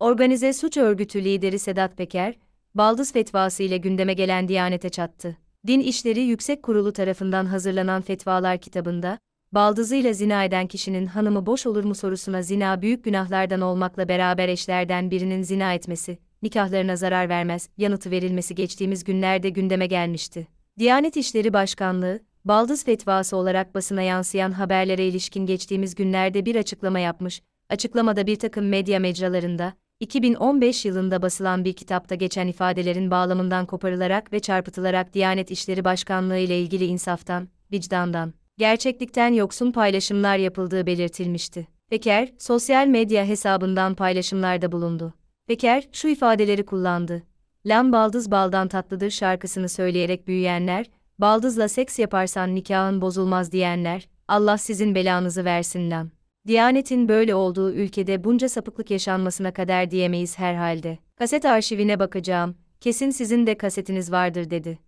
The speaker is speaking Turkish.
Organize suç örgütü lideri Sedat Peker, baldız fetvası ile gündeme gelen Diyanet'e çattı. Din İşleri Yüksek Kurulu tarafından hazırlanan fetvalar kitabında, baldızıyla zina eden kişinin hanımı boş olur mu sorusuna zina büyük günahlardan olmakla beraber eşlerden birinin zina etmesi, nikahlarına zarar vermez yanıtı verilmesi geçtiğimiz günlerde gündeme gelmişti. Diyanet İşleri Başkanlığı, baldız fetvası olarak basına yansıyan haberlere ilişkin geçtiğimiz günlerde bir açıklama yapmış, açıklamada bir takım medya mecralarında, 2015 yılında basılan bir kitapta geçen ifadelerin bağlamından koparılarak ve çarpıtılarak Diyanet İşleri Başkanlığı ile ilgili insaftan, vicdandan, gerçeklikten yoksun paylaşımlar yapıldığı belirtilmişti. Peker, sosyal medya hesabından paylaşımlarda bulundu. Peker, şu ifadeleri kullandı. Lan baldız baldan tatlıdır şarkısını söyleyerek büyüyenler, baldızla seks yaparsan nikahın bozulmaz diyenler, Allah sizin belanızı versin lan. Diyanetin böyle olduğu ülkede bunca sapıklık yaşanmasına kader diyemeyiz herhalde. Kaset arşivine bakacağım, kesin sizin de kasetiniz vardır dedi.